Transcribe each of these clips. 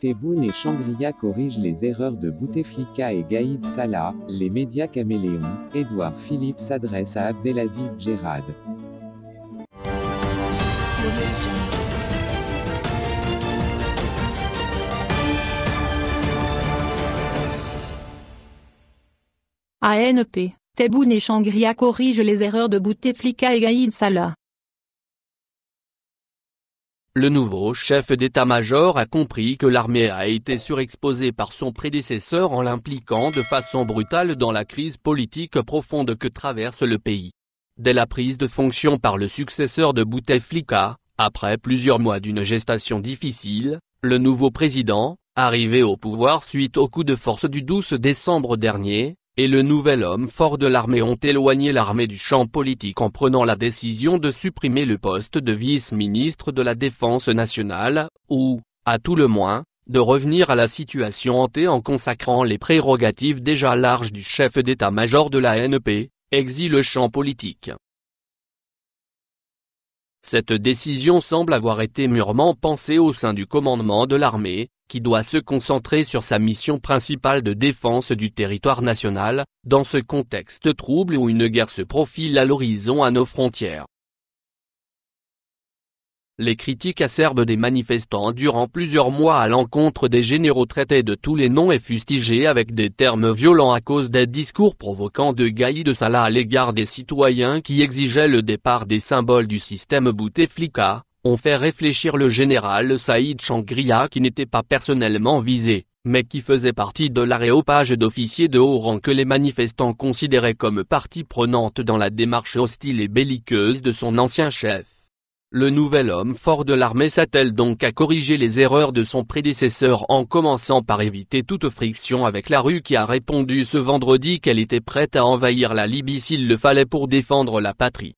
Tebboune et Shangria corrigent les erreurs de Bouteflika et Gaïd Salah, les médias caméléons, Edouard Philippe s'adresse à Abdelaziz Gérard. ANP, Tebboune et Shangria corrigent les erreurs de Bouteflika et Gaïd Salah le nouveau chef d'état-major a compris que l'armée a été surexposée par son prédécesseur en l'impliquant de façon brutale dans la crise politique profonde que traverse le pays. Dès la prise de fonction par le successeur de Bouteflika, après plusieurs mois d'une gestation difficile, le nouveau président, arrivé au pouvoir suite au coup de force du 12 décembre dernier, et le nouvel homme fort de l'armée ont éloigné l'armée du champ politique en prenant la décision de supprimer le poste de vice-ministre de la Défense nationale, ou, à tout le moins, de revenir à la situation hantée en consacrant les prérogatives déjà larges du chef d'état-major de la NP, e exil le champ politique. Cette décision semble avoir été mûrement pensée au sein du commandement de l'armée, qui doit se concentrer sur sa mission principale de défense du territoire national, dans ce contexte trouble où une guerre se profile à l'horizon à nos frontières. Les critiques acerbes des manifestants durant plusieurs mois à l'encontre des généraux traités de tous les noms et fustigés avec des termes violents à cause des discours provoquant de Gaïd de Salah à l'égard des citoyens qui exigeaient le départ des symboles du système Bouteflika, ont fait réfléchir le général Saïd Changria qui n'était pas personnellement visé, mais qui faisait partie de l'aréopage d'officiers de haut rang que les manifestants considéraient comme partie prenante dans la démarche hostile et belliqueuse de son ancien chef. Le nouvel homme fort de l'armée s'attelle donc à corriger les erreurs de son prédécesseur en commençant par éviter toute friction avec la rue qui a répondu ce vendredi qu'elle était prête à envahir la Libye s'il le fallait pour défendre la patrie.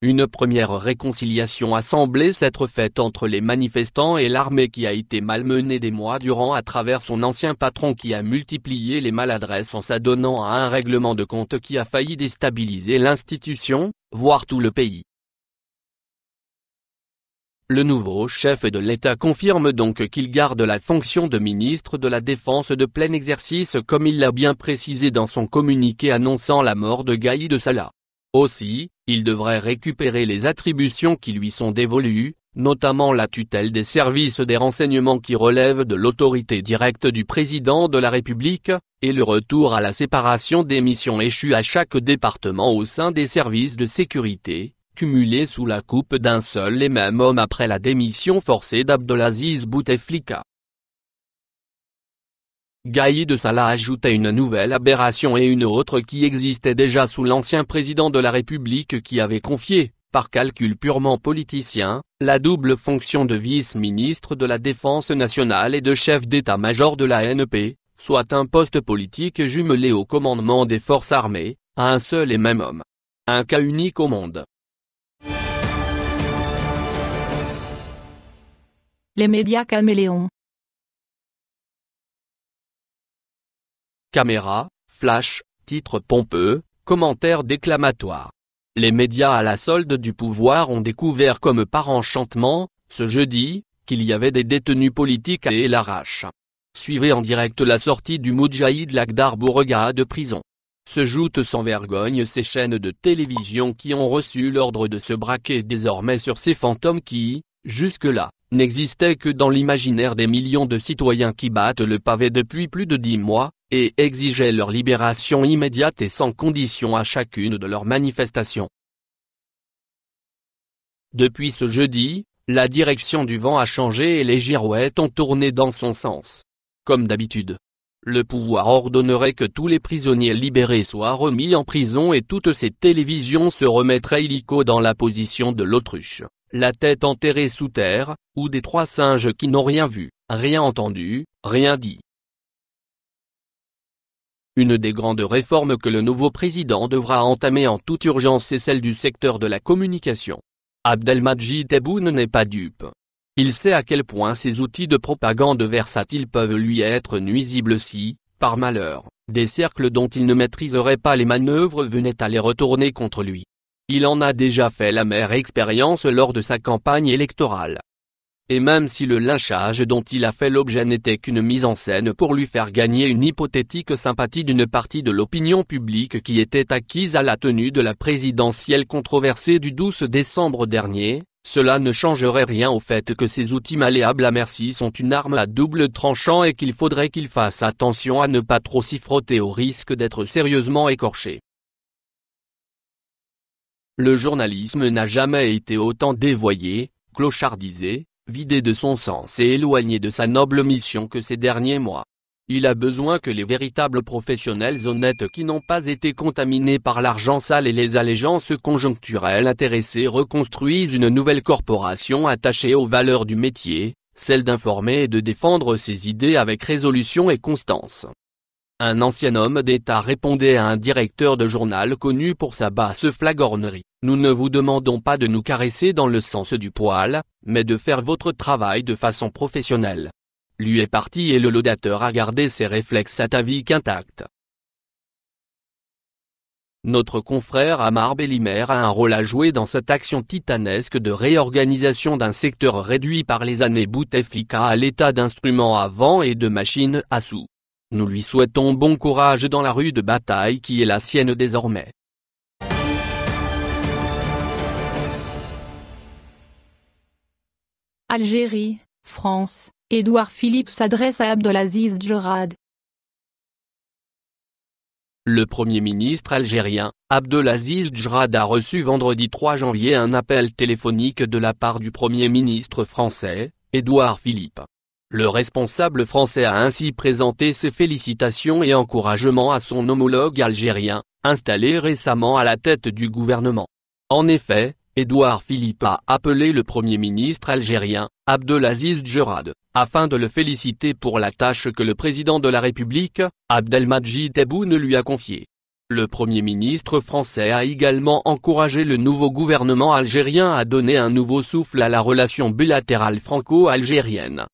Une première réconciliation a semblé s'être faite entre les manifestants et l'armée qui a été malmenée des mois durant à travers son ancien patron qui a multiplié les maladresses en s'adonnant à un règlement de compte qui a failli déstabiliser l'institution, voire tout le pays. Le nouveau chef de l'État confirme donc qu'il garde la fonction de ministre de la Défense de plein exercice comme il l'a bien précisé dans son communiqué annonçant la mort de Gaïd de Salah. Aussi, il devrait récupérer les attributions qui lui sont dévolues, notamment la tutelle des services des renseignements qui relèvent de l'autorité directe du président de la République, et le retour à la séparation des missions échues à chaque département au sein des services de sécurité, cumulés sous la coupe d'un seul et même homme après la démission forcée d'Abdelaziz Bouteflika. Gaï de salah ajoutait une nouvelle aberration et une autre qui existait déjà sous l'ancien président de la République qui avait confié, par calcul purement politicien, la double fonction de vice-ministre de la Défense nationale et de chef d'état-major de la NP, e soit un poste politique jumelé au commandement des forces armées, à un seul et même homme. Un cas unique au monde. Les médias caméléons Caméra, flash, titre pompeux, commentaire déclamatoire. Les médias à la solde du pouvoir ont découvert comme par enchantement, ce jeudi, qu'il y avait des détenus politiques à l'arrache. Suivez en direct la sortie du Moudjahid Lagdar Bourga de prison. Se joutent sans vergogne ces chaînes de télévision qui ont reçu l'ordre de se braquer désormais sur ces fantômes qui, jusque-là, n'existait que dans l'imaginaire des millions de citoyens qui battent le pavé depuis plus de dix mois, et exigeaient leur libération immédiate et sans condition à chacune de leurs manifestations. Depuis ce jeudi, la direction du vent a changé et les girouettes ont tourné dans son sens. Comme d'habitude. Le pouvoir ordonnerait que tous les prisonniers libérés soient remis en prison et toutes ces télévisions se remettraient illico dans la position de l'autruche, la tête enterrée sous terre, ou des trois singes qui n'ont rien vu, rien entendu, rien dit. Une des grandes réformes que le nouveau président devra entamer en toute urgence est celle du secteur de la communication. Abdelmajid Tebboune n'est pas dupe. Il sait à quel point ces outils de propagande versatiles peuvent lui être nuisibles si, par malheur, des cercles dont il ne maîtriserait pas les manœuvres venaient à les retourner contre lui. Il en a déjà fait la mère expérience lors de sa campagne électorale. Et même si le lynchage dont il a fait l'objet n'était qu'une mise en scène pour lui faire gagner une hypothétique sympathie d'une partie de l'opinion publique qui était acquise à la tenue de la présidentielle controversée du 12 décembre dernier, cela ne changerait rien au fait que ces outils malléables à merci sont une arme à double tranchant et qu'il faudrait qu'il fasse attention à ne pas trop s'y frotter au risque d'être sérieusement écorché. Le journalisme n'a jamais été autant dévoyé, clochardisé, vidé de son sens et éloigné de sa noble mission que ces derniers mois. Il a besoin que les véritables professionnels honnêtes qui n'ont pas été contaminés par l'argent sale et les allégeances conjoncturelles intéressées reconstruisent une nouvelle corporation attachée aux valeurs du métier, celle d'informer et de défendre ses idées avec résolution et constance. Un ancien homme d'État répondait à un directeur de journal connu pour sa basse flagornerie. Nous ne vous demandons pas de nous caresser dans le sens du poil, mais de faire votre travail de façon professionnelle. Lui est parti et le laudateur a gardé ses réflexes ataviques intacts. Notre confrère Amar Bellimer a un rôle à jouer dans cette action titanesque de réorganisation d'un secteur réduit par les années Bouteflika à l'état d'instruments à vent et de machines à sous. Nous lui souhaitons bon courage dans la rue de bataille qui est la sienne désormais. Algérie, France, Édouard Philippe s'adresse à Abdelaziz Djerad. Le Premier ministre algérien, Abdelaziz Djerad a reçu vendredi 3 janvier un appel téléphonique de la part du Premier ministre français, Édouard Philippe. Le responsable français a ainsi présenté ses félicitations et encouragements à son homologue algérien, installé récemment à la tête du gouvernement. En effet, Édouard Philippe a appelé le Premier ministre algérien, Abdelaziz Djerad, afin de le féliciter pour la tâche que le président de la République, Abdelmadjid Tebboune lui a confiée. Le Premier ministre français a également encouragé le nouveau gouvernement algérien à donner un nouveau souffle à la relation bilatérale franco-algérienne.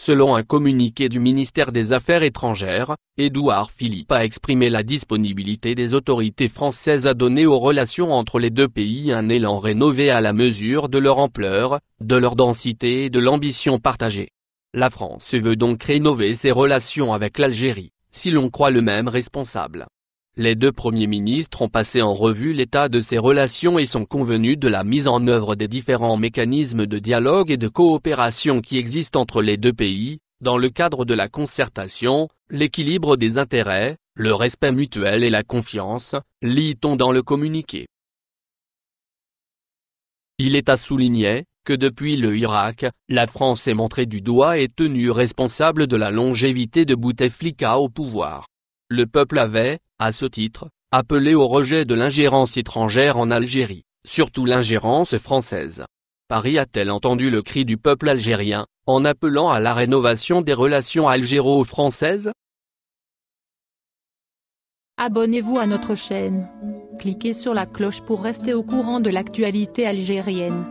Selon un communiqué du ministère des Affaires étrangères, Édouard Philippe a exprimé la disponibilité des autorités françaises à donner aux relations entre les deux pays un élan rénové à la mesure de leur ampleur, de leur densité et de l'ambition partagée. La France veut donc rénover ses relations avec l'Algérie, si l'on croit le même responsable. Les deux premiers ministres ont passé en revue l'état de ces relations et sont convenus de la mise en œuvre des différents mécanismes de dialogue et de coopération qui existent entre les deux pays, dans le cadre de la concertation, l'équilibre des intérêts, le respect mutuel et la confiance, lit-on dans le communiqué. Il est à souligner que depuis le Irak, la France est montrée du doigt et tenue responsable de la longévité de Bouteflika au pouvoir. Le peuple avait, à ce titre, appelé au rejet de l'ingérence étrangère en Algérie, surtout l'ingérence française. Paris a-t-elle entendu le cri du peuple algérien, en appelant à la rénovation des relations algéro-françaises Abonnez-vous à notre chaîne. Cliquez sur la cloche pour rester au courant de l'actualité algérienne.